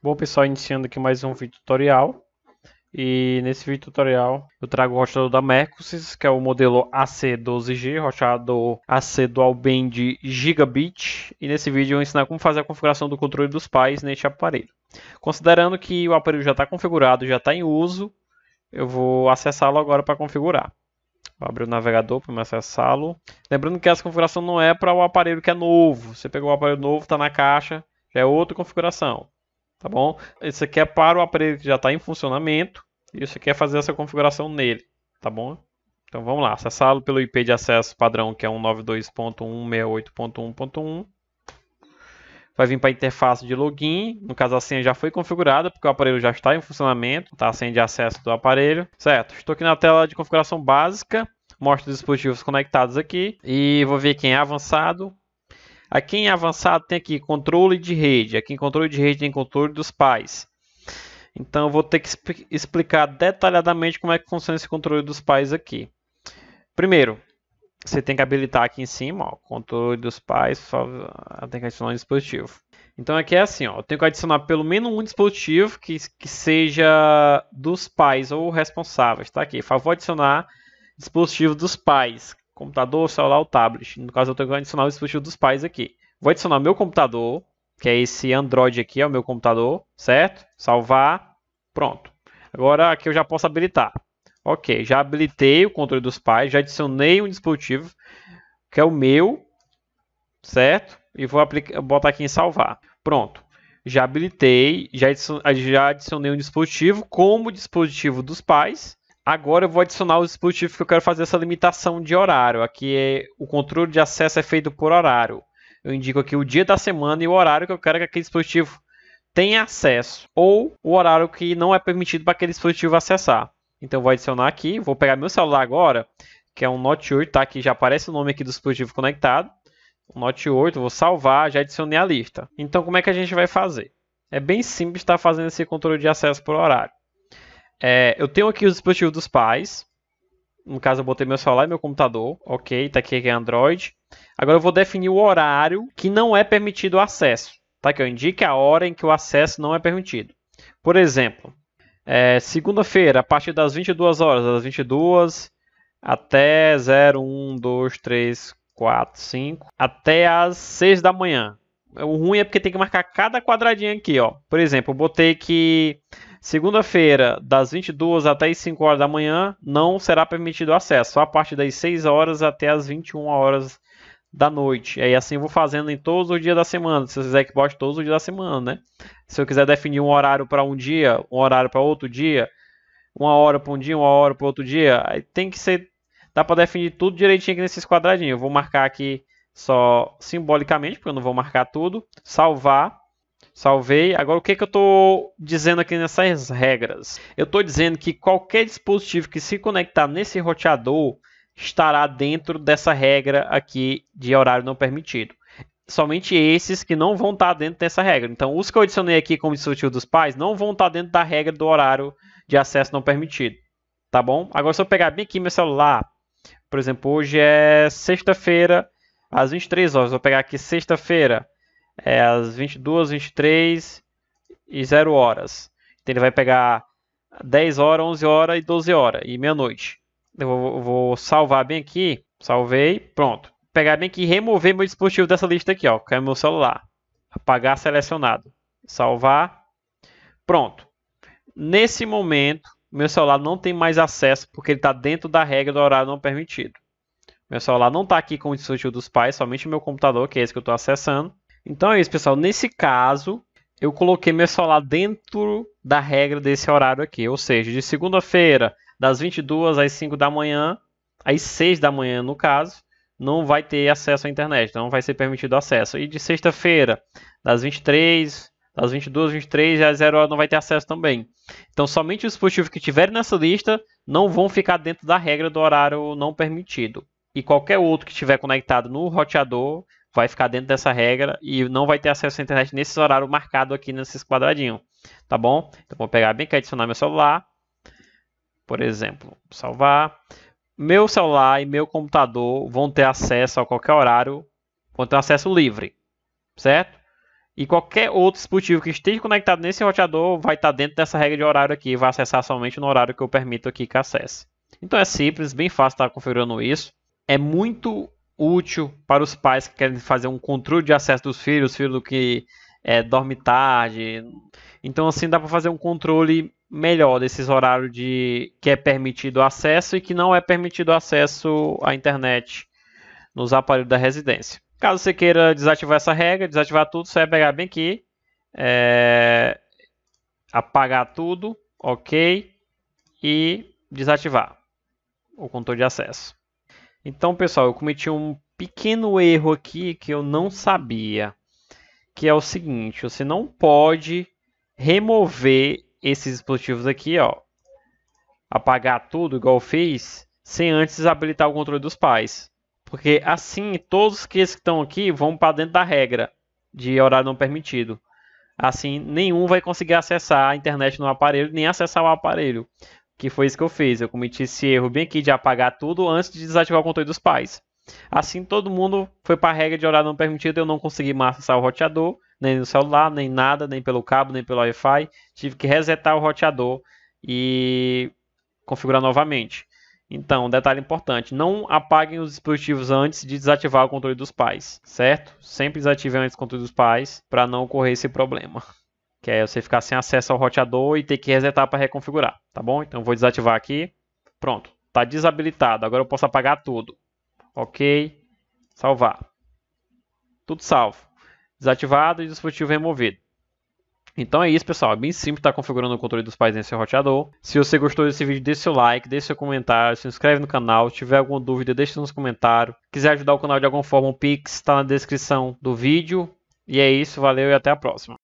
Bom pessoal, iniciando aqui mais um vídeo tutorial e nesse vídeo tutorial eu trago o roteador da Mercosys, que é o modelo AC12G, roteador AC Dual Band Gigabit e nesse vídeo eu vou ensinar como fazer a configuração do controle dos pais neste aparelho. Considerando que o aparelho já está configurado, já está em uso, eu vou acessá-lo agora para configurar. Vou abrir o navegador para acessá-lo. Lembrando que essa configuração não é para o aparelho que é novo. Você pegou o aparelho novo, está na caixa, já é outra configuração tá bom? Isso aqui é para o aparelho que já está em funcionamento e você quer fazer essa configuração nele, tá bom? Então vamos lá, acessá-lo pelo IP de acesso padrão que é 192.168.1.1. Vai vir para a interface de login, no caso a senha já foi configurada, porque o aparelho já está em funcionamento, tá a senha de acesso do aparelho, certo? Estou aqui na tela de configuração básica, mostra os dispositivos conectados aqui e vou ver quem é avançado, Aqui em é avançado tem aqui controle de rede. Aqui em controle de rede tem controle dos pais. Então eu vou ter que explicar detalhadamente como é que funciona esse controle dos pais aqui. Primeiro, você tem que habilitar aqui em cima, ó, controle dos pais, só tem que adicionar um dispositivo. Então aqui é assim, ó, eu tenho que adicionar pelo menos um dispositivo que, que seja dos pais ou responsáveis, tá aqui. Favor adicionar dispositivo dos pais, computador, celular ou tablet. No caso, eu tenho que adicionar o dispositivo dos pais aqui. Vou adicionar meu computador, que é esse Android aqui, é o meu computador, certo? Salvar, pronto. Agora aqui eu já posso habilitar. Ok, já habilitei o controle dos pais, já adicionei um dispositivo, que é o meu, certo? E vou aplicar, botar aqui em salvar. Pronto. Já habilitei, já adicionei um dispositivo como dispositivo dos pais, Agora eu vou adicionar os dispositivos que eu quero fazer essa limitação de horário. Aqui é, o controle de acesso é feito por horário. Eu indico aqui o dia da semana e o horário que eu quero que aquele dispositivo tenha acesso. Ou o horário que não é permitido para aquele dispositivo acessar. Então eu vou adicionar aqui, vou pegar meu celular agora, que é um Note 8, tá? Aqui já aparece o nome aqui do dispositivo conectado. O Note 8, vou salvar, já adicionei a lista. Então como é que a gente vai fazer? É bem simples estar fazendo esse controle de acesso por horário. É, eu tenho aqui os dispositivos dos pais. No caso, eu botei meu celular e meu computador. Ok, tá aqui que é Android. Agora eu vou definir o horário que não é permitido o acesso. Tá? Que eu indique a hora em que o acesso não é permitido. Por exemplo, é, segunda-feira, a partir das 22 horas, das 22 até 0, 1, 2, 3, 4, 5, até as 6 da manhã. O ruim é porque tem que marcar cada quadradinho aqui, ó. Por exemplo, eu botei que Segunda-feira, das 22 até as 5 horas da manhã, não será permitido acesso, só a partir das 6 horas até as 21 horas da noite. E assim eu vou fazendo em todos os dias da semana. Se eu quiser que bote todos os dias da semana, né? Se eu quiser definir um horário para um dia, um horário para outro dia, uma hora para um dia, uma hora para outro dia, aí tem que ser dá para definir tudo direitinho aqui nesses quadradinhos. Eu vou marcar aqui só simbolicamente, porque eu não vou marcar tudo, salvar Salvei. Agora, o que, que eu estou dizendo aqui nessas regras? Eu estou dizendo que qualquer dispositivo que se conectar nesse roteador estará dentro dessa regra aqui de horário não permitido. Somente esses que não vão estar dentro dessa regra. Então, os que eu adicionei aqui como dispositivo dos pais não vão estar dentro da regra do horário de acesso não permitido. Tá bom? Agora, se eu pegar bem aqui meu celular, por exemplo, hoje é sexta-feira, às 23 horas. Vou pegar aqui sexta-feira, é, às 22, 23 e 0 horas. Então ele vai pegar 10 horas, 11 horas e 12 horas e meia-noite. Eu vou, vou, salvar bem aqui, salvei, pronto. Pegar bem aqui e remover meu dispositivo dessa lista aqui, ó, que é meu celular. Apagar selecionado, salvar, pronto. Nesse momento, meu celular não tem mais acesso porque ele está dentro da regra do horário não permitido. Meu celular não está aqui com o dispositivo dos pais, somente meu computador, que é esse que eu estou acessando. Então é isso, pessoal. Nesse caso, eu coloquei meu celular dentro da regra desse horário aqui. Ou seja, de segunda-feira, das 22 às 5 da manhã, às 6 da manhã, no caso, não vai ter acesso à internet, não vai ser permitido acesso. E de sexta-feira, das 23, das 22, 23 às 0 h não vai ter acesso também. Então, somente os dispositivos que tiverem nessa lista não vão ficar dentro da regra do horário não permitido. E qualquer outro que estiver conectado no roteador vai ficar dentro dessa regra e não vai ter acesso à internet nesse horário marcado aqui nesses quadradinhos, tá bom? Então vou pegar bem que adicionar meu celular, por exemplo, salvar. Meu celular e meu computador vão ter acesso a qualquer horário, vão ter acesso livre, certo? E qualquer outro dispositivo que esteja conectado nesse roteador vai estar dentro dessa regra de horário aqui, vai acessar somente no horário que eu permito aqui que acesse. Então é simples, bem fácil estar configurando isso. É muito útil para os pais que querem fazer um controle de acesso dos filhos, filho que é, dorme tarde. Então, assim, dá para fazer um controle melhor desses horários de que é permitido acesso e que não é permitido acesso à internet nos aparelhos da residência. Caso você queira desativar essa regra, desativar tudo, você vai pegar bem aqui, é, apagar tudo, ok, e desativar o controle de acesso. Então, pessoal, eu cometi um pequeno erro aqui que eu não sabia, que é o seguinte, você não pode remover esses dispositivos aqui, ó, apagar tudo igual eu fiz, sem antes habilitar o controle dos pais. Porque assim, todos que estão aqui vão para dentro da regra de horário não permitido. Assim, nenhum vai conseguir acessar a internet no aparelho, nem acessar o aparelho. Que foi isso que eu fiz. Eu cometi esse erro bem aqui de apagar tudo antes de desativar o controle dos pais. Assim, todo mundo foi para a regra de horário não permitido. Eu não consegui mais acessar o roteador, nem no celular, nem nada, nem pelo cabo, nem pelo Wi-Fi. Tive que resetar o roteador e configurar novamente. Então, detalhe importante: não apaguem os dispositivos antes de desativar o controle dos pais, certo? Sempre desativem antes o controle dos pais para não ocorrer esse problema que é você ficar sem acesso ao roteador e ter que resetar para reconfigurar, tá bom? Então vou desativar aqui, pronto, está desabilitado, agora eu posso apagar tudo, ok, salvar, tudo salvo, desativado e dispositivo removido. Então é isso, pessoal. É bem simples estar tá configurando o controle dos pais nesse roteador. Se você gostou desse vídeo, deixe seu like, deixe seu comentário, se inscreve no canal. Se tiver alguma dúvida, deixe nos comentários. Quiser ajudar o canal de alguma forma, o Pix está na descrição do vídeo. E é isso, valeu e até a próxima.